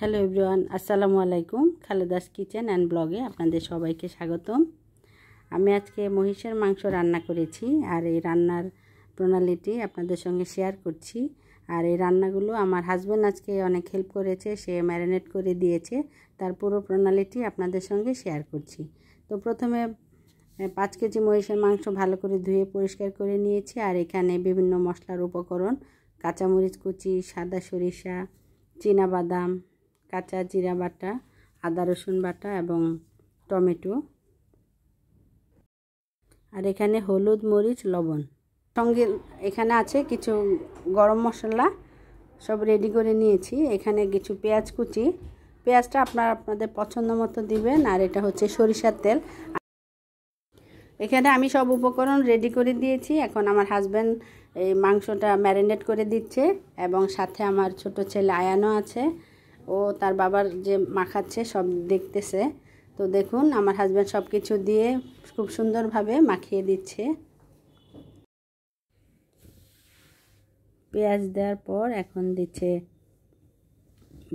Hello everyone আসসালামু আলাইকুম খালেদাস kitchen and ব্লগে আপনাদের সবাইকে স্বাগতম আমি আজকে মহিষের মাংস রান্না করেছি আর এই রান্নার প্রণালীটি আপনাদের সঙ্গে শেয়ার করছি আর এই রান্নাগুলো আমার হাজব্যান্ড আজকে অনেক হেল্প করেছে সে ম্যারিনেট করে দিয়েছে তার পুরো প্রণালীটি আপনাদের সঙ্গে শেয়ার করছি তো প্রথমে পাঁচ কেজি মহিষের মাংস ভালো করে ধুয়ে পরিষ্কার করে নিয়েছি আর এখানে বিভিন্ন মশলার উপকরণ কাঁচামরিচ কুচি সাদা সরিষা চীনাবাদাম কাঁচা জিরা বাটা আদা রসুন বাটা এবং টমেটো আর এখানে হলুদ মরিচ লবণ সঙ্গে এখানে আছে কিছু গরম মশলা সব রেডি করে নিয়েছি এখানে কিছু পেঁয়াজ কুচি পেঁয়াজটা আপনার আপনাদের পছন্দ মতো দিবেন আর এটা হচ্ছে সরিষার তেল এখানে আমি সব উপকরণ রেডি করে দিয়েছি এখন আমার হাজব্যান্ড এই মাংসটা ম্যারিনেট করে দিচ্ছে এবং সাথে আমার ছোট ছেলে আয়ানো আছে ও তার বাবার যে মাখাচ্ছে সব দেখতেছে তো দেখুন আমার হাজব্যান্ড সব কিছু দিয়ে খুব সুন্দরভাবে মাখিয়ে দিচ্ছে পেঁয়াজ দেওয়ার পর এখন দিচ্ছে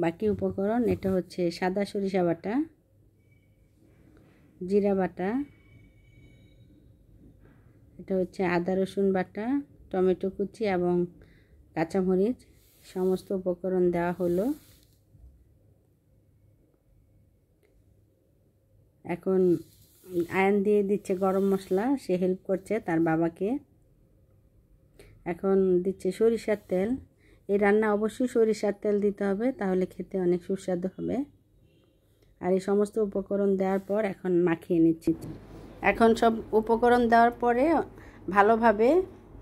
বাকি উপকরণ এটা হচ্ছে সাদা সরিষা বাটা জিরা বাটা এটা হচ্ছে আদা রসুন বাটা টমেটো কুচি এবং কাঁচামরিচ সমস্ত উপকরণ দেওয়া হলো এখন আয়ন দিয়ে দিচ্ছে গরম মশলা সে হেল্প করছে তার বাবাকে এখন দিচ্ছে সরিষার তেল এই রান্না অবশ্যই সরিষার তেল দিতে হবে তাহলে খেতে অনেক সুস্বাদু হবে আর এই সমস্ত উপকরণ দেওয়ার পর এখন মাখিয়ে নিচ্ছি এখন সব উপকরণ দেওয়ার পরে ভালোভাবে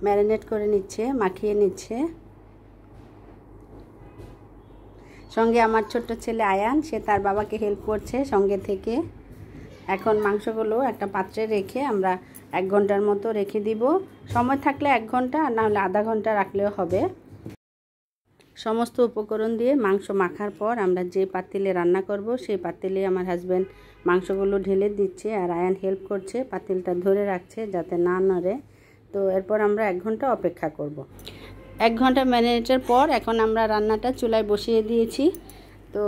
ম্যারিনেট করে নিচ্ছে মাখিয়ে নিচ্ছে সঙ্গে আমার ছোট্ট ছেলে আয়ান সে তার বাবাকে হেল্প করছে সঙ্গে থেকে এখন মাংসগুলো একটা পাত্রে রেখে আমরা এক ঘন্টার মতো রেখে দিব সময় থাকলে এক ঘন্টা আর নাহলে আধা ঘন্টা রাখলেও হবে সমস্ত উপকরণ দিয়ে মাংস মাখার পর আমরা যে পাতিলে রান্না করব সেই পাতিলে আমার হাজব্যান্ড মাংসগুলো ঢেলে দিচ্ছে আর আয়ান হেল্প করছে পাতিলটা ধরে রাখছে যাতে না নড়ে তো এরপর আমরা এক ঘন্টা অপেক্ষা করব। এক ঘন্টা ম্যারিনেটের পর এখন আমরা রান্নাটা চুলায় বসিয়ে দিয়েছি তো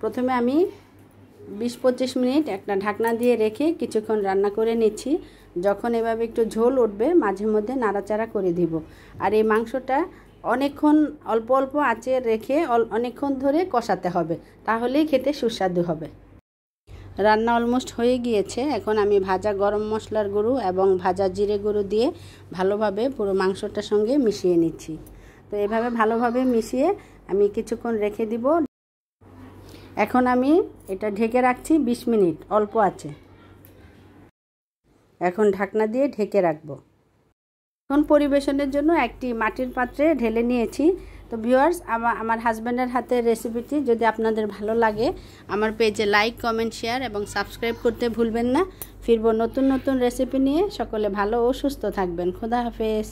প্রথমে আমি বিশ পঁচিশ মিনিট একটা ঢাকনা দিয়ে রেখে কিছুক্ষণ রান্না করে নিচ্ছি যখন এভাবে একটু ঝোল উঠবে মাঝে মধ্যে নাড়াচাড়া করে দিব আর এই মাংসটা অনেকক্ষণ অল্প অল্প আঁচে রেখে অনেকক্ষণ ধরে কষাতে হবে তাহলেই খেতে সুস্বাদু হবে রান্না অলমোস্ট হয়ে গিয়েছে এখন আমি ভাজা গরম মশলার গুঁড়ো এবং ভাজা জিরে গুঁড়ো দিয়ে ভালোভাবে পুরো মাংসটার সঙ্গে মিশিয়ে নিচ্ছি তো এভাবে ভালোভাবে মিশিয়ে আমি কিছুক্ষণ রেখে দিব এখন আমি এটা ঢেকে রাখছি ২০ মিনিট অল্প আছে এখন ঢাকনা দিয়ে ঢেকে রাখবো এখন পরিবেশনের জন্য একটি মাটির পাত্রে ঢেলে নিয়েছি তো ভিউয়ার্স আমার আমার হাজব্যান্ডের হাতে রেসিপিটি যদি আপনাদের ভালো লাগে আমার পেজে লাইক কমেন্ট শেয়ার এবং সাবস্ক্রাইব করতে ভুলবেন না ফিরব নতুন নতুন রেসিপি নিয়ে সকলে ভালো ও সুস্থ থাকবেন খোদা হাফেজ